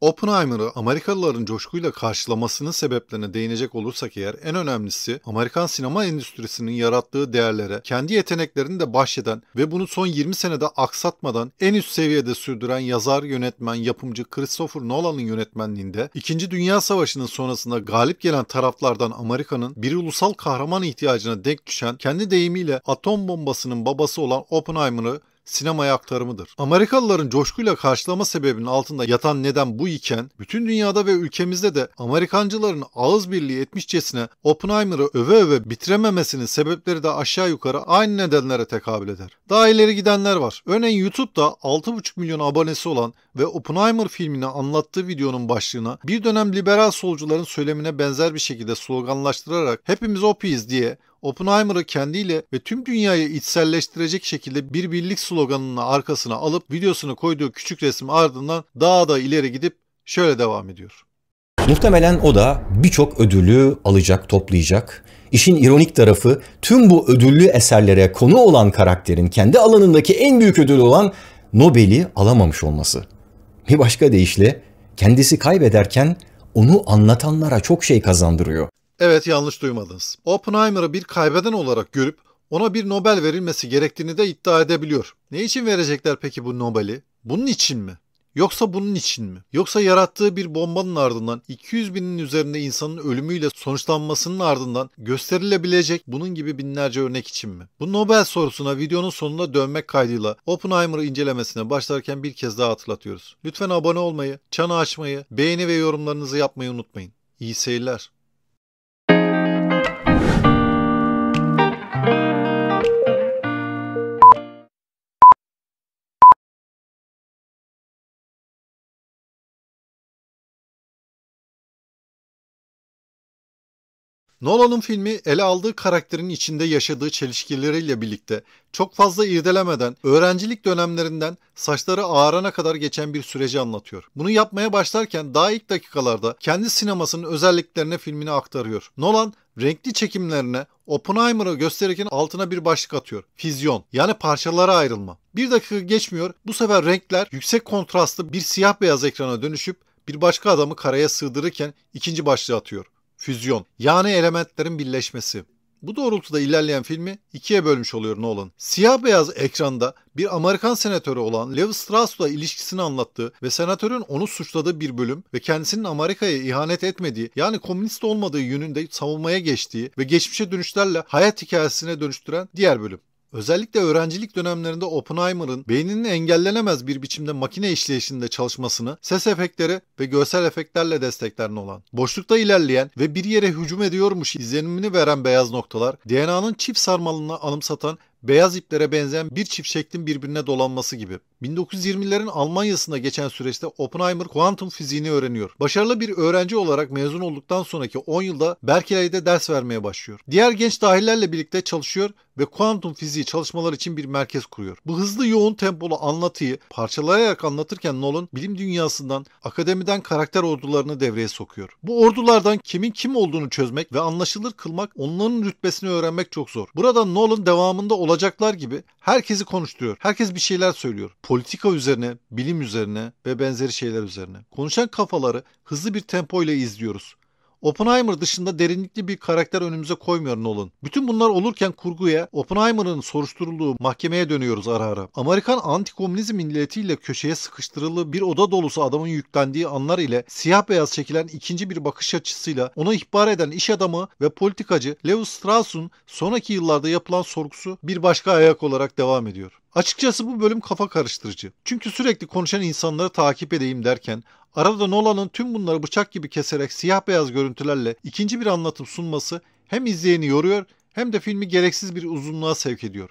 Oppenheimer'ı Amerikalıların coşkuyla karşılamasının sebeplerine değinecek olursak eğer en önemlisi Amerikan sinema endüstrisinin yarattığı değerlere kendi yeteneklerini de bahşeden ve bunu son 20 senede aksatmadan en üst seviyede sürdüren yazar, yönetmen, yapımcı Christopher Nolan'ın yönetmenliğinde 2. Dünya Savaşı'nın sonrasında galip gelen taraflardan Amerika'nın bir ulusal kahraman ihtiyacına denk düşen kendi deyimiyle atom bombasının babası olan Oppenheimer'ı sinemaya aktarımıdır. Amerikalıların coşkuyla karşılama sebebinin altında yatan neden bu iken bütün dünyada ve ülkemizde de Amerikancıların ağız birliği etmişçesine Oppenheimer'ı öve öve bitirememesinin sebepleri de aşağı yukarı aynı nedenlere tekabül eder. Daha ileri gidenler var. Örneğin YouTube'da 6,5 milyon abonesi olan ve Oppenheimer filmini anlattığı videonun başlığına bir dönem liberal solcuların söylemine benzer bir şekilde sloganlaştırarak hepimiz opiyiz diye Oppenheimer'ı kendiyle ve tüm dünyayı içselleştirecek şekilde bir birlik sloganını arkasına alıp videosunu koyduğu küçük resim ardından daha da ileri gidip şöyle devam ediyor. Muhtemelen o da birçok ödülü alacak, toplayacak. İşin ironik tarafı tüm bu ödüllü eserlere konu olan karakterin kendi alanındaki en büyük ödül olan Nobel'i alamamış olması. Bir başka deyişle kendisi kaybederken onu anlatanlara çok şey kazandırıyor. Evet yanlış duymadınız. Oppenheimer'ı bir kaybeden olarak görüp ona bir Nobel verilmesi gerektiğini de iddia edebiliyor. Ne için verecekler peki bu Nobel'i? Bunun için mi? Yoksa bunun için mi? Yoksa yarattığı bir bombanın ardından 200 binin üzerinde insanın ölümüyle sonuçlanmasının ardından gösterilebilecek bunun gibi binlerce örnek için mi? Bu Nobel sorusuna videonun sonunda dönmek kaydıyla Oppenheimer'ı incelemesine başlarken bir kez daha hatırlatıyoruz. Lütfen abone olmayı, çanı açmayı, beğeni ve yorumlarınızı yapmayı unutmayın. İyi seyirler. Nolan'ın filmi ele aldığı karakterin içinde yaşadığı çelişkileriyle birlikte çok fazla irdelemeden öğrencilik dönemlerinden saçları ağarana kadar geçen bir süreci anlatıyor. Bunu yapmaya başlarken daha ilk dakikalarda kendi sinemasının özelliklerine filmini aktarıyor. Nolan renkli çekimlerine Oppenheimer'ı gösterirken altına bir başlık atıyor. Fizyon yani parçalara ayrılma. Bir dakika geçmiyor bu sefer renkler yüksek kontrastlı bir siyah beyaz ekrana dönüşüp bir başka adamı karaya sığdırırken ikinci başlığı atıyor füzyon yani elementlerin birleşmesi. Bu doğrultuda ilerleyen filmi ikiye bölmüş oluyor Nolan. Siyah beyaz ekranda bir Amerikan senatörü olan Lev Strauss'la ilişkisini anlattığı ve senatörün onu suçladığı bir bölüm ve kendisinin Amerika'ya ihanet etmediği yani komünist olmadığı yönünde savunmaya geçtiği ve geçmişe dönüşlerle hayat hikayesine dönüştüren diğer bölüm. Özellikle öğrencilik dönemlerinde Oppenheimer'ın beyninin engellenemez bir biçimde makine işleyişinde çalışmasını ses efektleri ve görsel efektlerle destekler olan Boşlukta ilerleyen ve bir yere hücum ediyormuş izlenimini veren beyaz noktalar DNA'nın çift sarmalını anımsatan beyaz iplere benzeyen bir çift şeklin birbirine dolanması gibi. 1920'lerin Almanya'sında geçen süreçte Oppenheimer kuantum fiziğini öğreniyor. Başarılı bir öğrenci olarak mezun olduktan sonraki 10 yılda Berkeley'de ders vermeye başlıyor. Diğer genç dahillerle birlikte çalışıyor ve kuantum fiziği çalışmalar için bir merkez kuruyor. Bu hızlı yoğun tempolu anlatıyı parçalayarak anlatırken Nolan bilim dünyasından, akademiden karakter ordularını devreye sokuyor. Bu ordulardan kimin kim olduğunu çözmek ve anlaşılır kılmak onların rütbesini öğrenmek çok zor. Burada Nolan devamında olacaklar gibi herkesi konuşturuyor. Herkes bir şeyler söylüyor. Politika üzerine, bilim üzerine ve benzeri şeyler üzerine. Konuşan kafaları hızlı bir tempo ile izliyoruz. Oppenheimer dışında derinlikli bir karakter önümüze koymuyor Nolan. Bütün bunlar olurken kurguya Oppenheimer'ın soruşturulduğu mahkemeye dönüyoruz ara ara. Amerikan antikomünizm milletiyle köşeye sıkıştırılı bir oda dolusu adamın yüklendiği anlar ile siyah beyaz çekilen ikinci bir bakış açısıyla ona ihbar eden iş adamı ve politikacı Leo Strauss'un sonraki yıllarda yapılan sorgusu bir başka ayak olarak devam ediyor. Açıkçası bu bölüm kafa karıştırıcı. Çünkü sürekli konuşan insanları takip edeyim derken Arada Nolan'ın tüm bunları bıçak gibi keserek siyah beyaz görüntülerle ikinci bir anlatım sunması hem izleyeni yoruyor hem de filmi gereksiz bir uzunluğa sevk ediyor.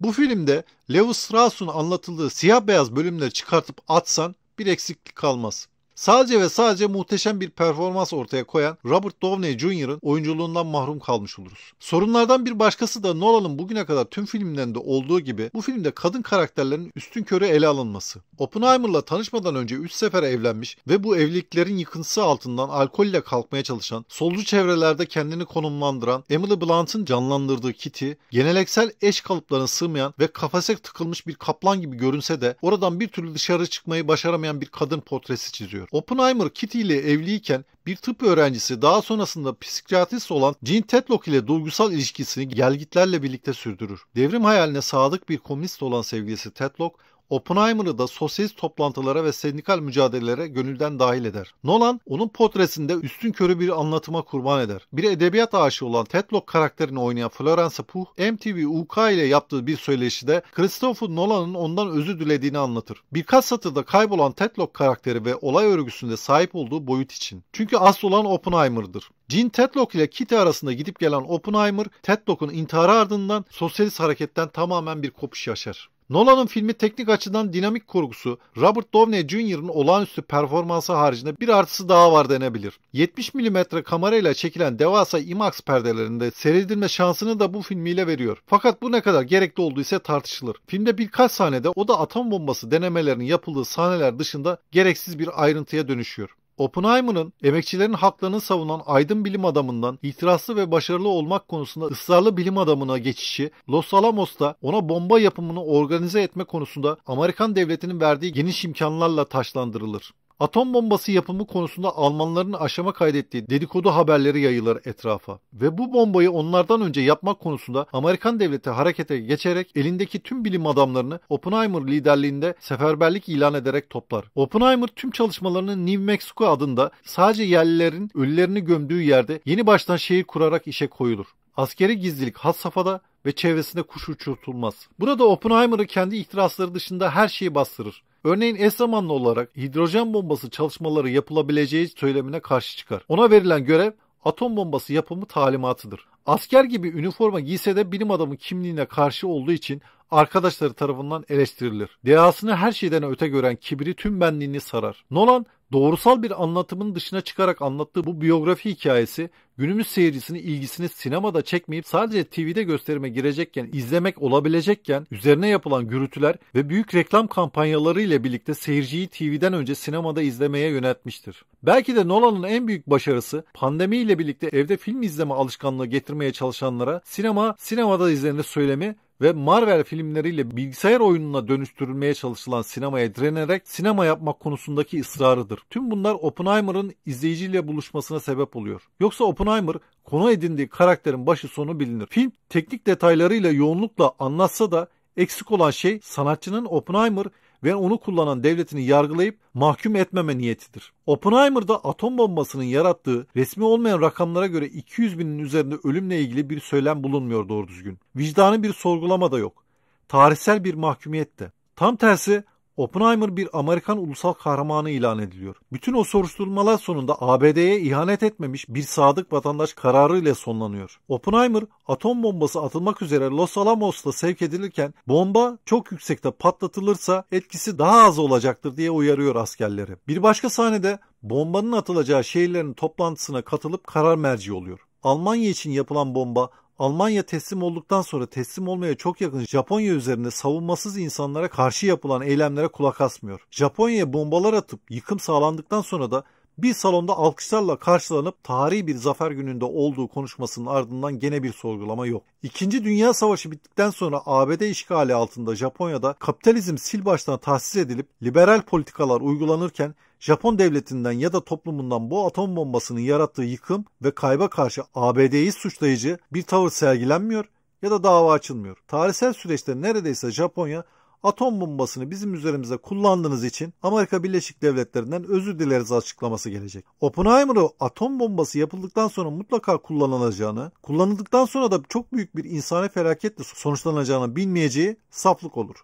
Bu filmde Lewis Strauss'un anlatıldığı siyah beyaz bölümleri çıkartıp atsan bir eksiklik kalmaz. Sadece ve sadece muhteşem bir performans ortaya koyan Robert Downey Jr.'ın oyunculuğundan mahrum kalmış oluruz. Sorunlardan bir başkası da Nolan'ın bugüne kadar tüm filmlerinde olduğu gibi bu filmde kadın karakterlerin üstün körü ele alınması. Oppenheimer'la tanışmadan önce 3 sefer evlenmiş ve bu evliliklerin yıkıntısı altından alkolle kalkmaya çalışan, solcu çevrelerde kendini konumlandıran Emily Blunt'ın canlandırdığı Kitty, geneleksel eş kalıplarına sığmayan ve kafese tıkılmış bir kaplan gibi görünse de oradan bir türlü dışarı çıkmayı başaramayan bir kadın portresi çiziyor. Oppenheimer Kitty ile evliyken bir tıp öğrencisi daha sonrasında psikiyatrist olan Jean Tetlock ile duygusal ilişkisini gelgitlerle birlikte sürdürür. Devrim hayaline sadık bir komünist olan sevgilisi Tetlock Oppenheimer'ı da sosyalist toplantılara ve sendikal mücadelelere gönülden dahil eder. Nolan onun portresinde üstün körü bir anlatıma kurban eder. Bir edebiyat aşığı olan Tetlock karakterini oynayan Florence Pugh, MTV UK ile yaptığı bir söyleşide Christopher Nolan'ın ondan özür dilediğini anlatır. Birkaç satırda kaybolan Tetlock karakteri ve olay örgüsünde sahip olduğu boyut için. Çünkü asıl olan Oppenheimer'dır. Jean Tetlock ile Kitty arasında gidip gelen Oppenheimer, Tetlock'un intiharı ardından sosyalist hareketten tamamen bir kopuş yaşar. Nolan'ın filmi teknik açıdan dinamik kurgusu, Robert Downey Jr.'ın olağanüstü performansı haricinde bir artısı daha var denebilir. 70 mm kamerayla çekilen devasa IMAX perdelerinde seyredilme şansını da bu filmiyle veriyor. Fakat bu ne kadar gerekli olduğu ise tartışılır. Filmde birkaç sahnede o da atom bombası denemelerinin yapıldığı sahneler dışında gereksiz bir ayrıntıya dönüşüyor. Oppenheimer'ın emekçilerin haklarını savunan aydın bilim adamından itirazlı ve başarılı olmak konusunda ısrarlı bilim adamına geçişi Los Alamos'ta ona bomba yapımını organize etme konusunda Amerikan devletinin verdiği geniş imkanlarla taşlandırılır. Atom bombası yapımı konusunda Almanların aşama kaydettiği dedikodu haberleri yayılır etrafa ve bu bombayı onlardan önce yapmak konusunda Amerikan devleti harekete geçerek elindeki tüm bilim adamlarını Oppenheimer liderliğinde seferberlik ilan ederek toplar. Oppenheimer tüm çalışmalarını New Mexico adında sadece yerlilerin ölülerini gömdüğü yerde yeni baştan şehir kurarak işe koyulur. Askeri gizlilik has safhada ve çevresinde kuş uçurtulmaz. Burada Oppenheimer'ı kendi ihtirasları dışında her şeyi bastırır. Örneğin eş zamanlı olarak hidrojen bombası çalışmaları yapılabileceği söylemine karşı çıkar. Ona verilen görev atom bombası yapımı talimatıdır. Asker gibi üniforma giyse de bilim adamı kimliğine karşı olduğu için arkadaşları tarafından eleştirilir. Dehasını her şeyden öte gören kibri tüm benliğini sarar. Nolan doğrusal bir anlatımın dışına çıkarak anlattığı bu biyografi hikayesi günümüz seyircisinin ilgisini sinemada çekmeyip sadece TV'de gösterime girecekken, izlemek olabilecekken üzerine yapılan gürültüler ve büyük reklam kampanyaları ile birlikte seyirciyi TV'den önce sinemada izlemeye yöneltmiştir. Belki de Nolan'ın en büyük başarısı pandemi ile birlikte evde film izleme alışkanlığı getirmek getirmeye çalışanlara sinema sinemada izlenir söylemi ve Marvel filmleriyle bilgisayar oyununa dönüştürülmeye çalışılan sinemaya direnerek sinema yapmak konusundaki ısrarıdır. Tüm bunlar Oppenheimer'ın izleyiciyle buluşmasına sebep oluyor. Yoksa Oppenheimer konu edindiği karakterin başı sonu bilinir. Film teknik detaylarıyla yoğunlukla anlatsa da eksik olan şey sanatçının Oppenheimer ve onu kullanan devletini yargılayıp mahkum etmeme niyetidir. Oppenheimer'da atom bombasının yarattığı resmi olmayan rakamlara göre 200 binin üzerinde ölümle ilgili bir söylem bulunmuyor doğru düzgün. Vicdanı bir sorgulama da yok. Tarihsel bir mahkumiyet de. Tam tersi Oppenheimer bir Amerikan ulusal kahramanı ilan ediliyor. Bütün o soruşturmalar sonunda ABD'ye ihanet etmemiş bir sadık vatandaş kararı ile sonlanıyor. Oppenheimer atom bombası atılmak üzere Los Alamos'ta sevk edilirken bomba çok yüksekte patlatılırsa etkisi daha az olacaktır diye uyarıyor askerleri. Bir başka sahnede bombanın atılacağı şehirlerin toplantısına katılıp karar merci oluyor. Almanya için yapılan bomba Almanya teslim olduktan sonra teslim olmaya çok yakın Japonya üzerinde savunmasız insanlara karşı yapılan eylemlere kulak asmıyor. Japonya'ya bombalar atıp yıkım sağlandıktan sonra da bir salonda alkışlarla karşılanıp tarihi bir zafer gününde olduğu konuşmasının ardından gene bir sorgulama yok. İkinci Dünya Savaşı bittikten sonra ABD işgali altında Japonya'da kapitalizm sil baştan tahsis edilip liberal politikalar uygulanırken Japon devletinden ya da toplumundan bu atom bombasının yarattığı yıkım ve kayba karşı ABD'yi suçlayıcı bir tavır sergilenmiyor ya da dava açılmıyor. Tarihsel süreçte neredeyse Japonya atom bombasını bizim üzerimize kullandığınız için Amerika Birleşik Devletleri'nden özür dileriz açıklaması gelecek. Oppenheimer'ı atom bombası yapıldıktan sonra mutlaka kullanılacağını, kullanıldıktan sonra da çok büyük bir insani felaketle sonuçlanacağını bilmeyeceği saflık olur.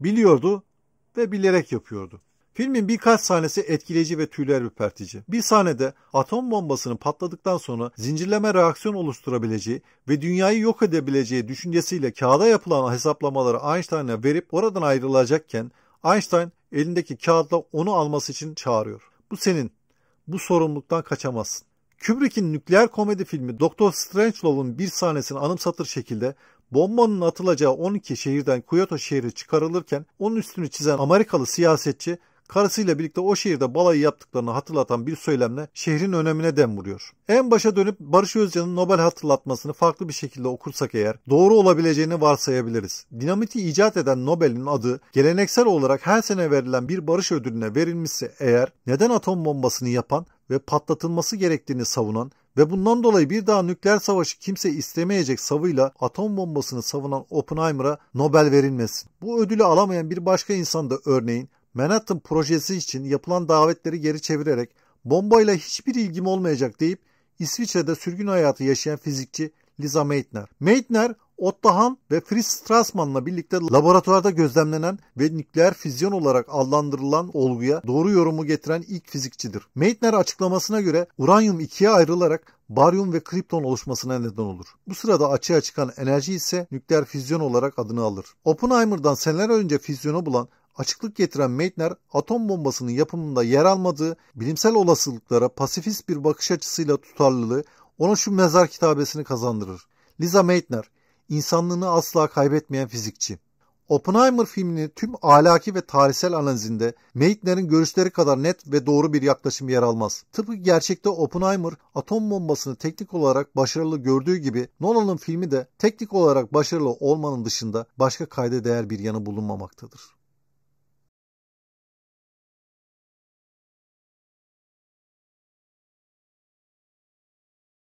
Biliyordu ve bilerek yapıyordu. Filmin birkaç sahnesi etkileyici ve tüyler ürpertici. Bir sahnede atom bombasının patladıktan sonra zincirleme reaksiyon oluşturabileceği ve dünyayı yok edebileceği düşüncesiyle kağıda yapılan hesaplamaları Einstein'a verip oradan ayrılacakken Einstein elindeki kağıtla onu alması için çağırıyor. Bu senin. Bu sorumluluktan kaçamazsın. Kubrick'in nükleer komedi filmi Doktor Strangelove'un bir sahnesini anımsatır şekilde bombanın atılacağı 12 şehirden Kyoto şehri çıkarılırken onun üstünü çizen Amerikalı siyasetçi karısıyla birlikte o şehirde balayı yaptıklarını hatırlatan bir söylemle şehrin önemine dem vuruyor. En başa dönüp Barış Özcan'ın Nobel hatırlatmasını farklı bir şekilde okursak eğer doğru olabileceğini varsayabiliriz. Dinamiti icat eden Nobel'in adı geleneksel olarak her sene verilen bir barış ödülüne verilmişse eğer neden atom bombasını yapan ve patlatılması gerektiğini savunan ve bundan dolayı bir daha nükleer savaşı kimse istemeyecek savıyla atom bombasını savunan Oppenheimer'a Nobel verilmesin. Bu ödülü alamayan bir başka insan da örneğin Manhattan projesi için yapılan davetleri geri çevirerek bombayla hiçbir ilgim olmayacak deyip İsviçre'de sürgün hayatı yaşayan fizikçi Lisa Meitner. Meitner, Otto Hahn ve Fritz Strassmann'la birlikte laboratuvarda gözlemlenen ve nükleer füzyon olarak adlandırılan olguya doğru yorumu getiren ilk fizikçidir. Meitner açıklamasına göre uranyum ikiye ayrılarak baryum ve kripton oluşmasına neden olur. Bu sırada açığa çıkan enerji ise nükleer füzyon olarak adını alır. Oppenheimer'dan seneler önce füzyonu bulan açıklık getiren Meitner, atom bombasının yapımında yer almadığı, bilimsel olasılıklara pasifist bir bakış açısıyla tutarlılığı ona şu mezar kitabesini kazandırır. Liza Meitner, insanlığını asla kaybetmeyen fizikçi. Oppenheimer filmini tüm ahlaki ve tarihsel analizinde Meitner'in görüşleri kadar net ve doğru bir yaklaşım yer almaz. Tıpkı gerçekte Oppenheimer atom bombasını teknik olarak başarılı gördüğü gibi Nolan'ın filmi de teknik olarak başarılı olmanın dışında başka kayda değer bir yanı bulunmamaktadır.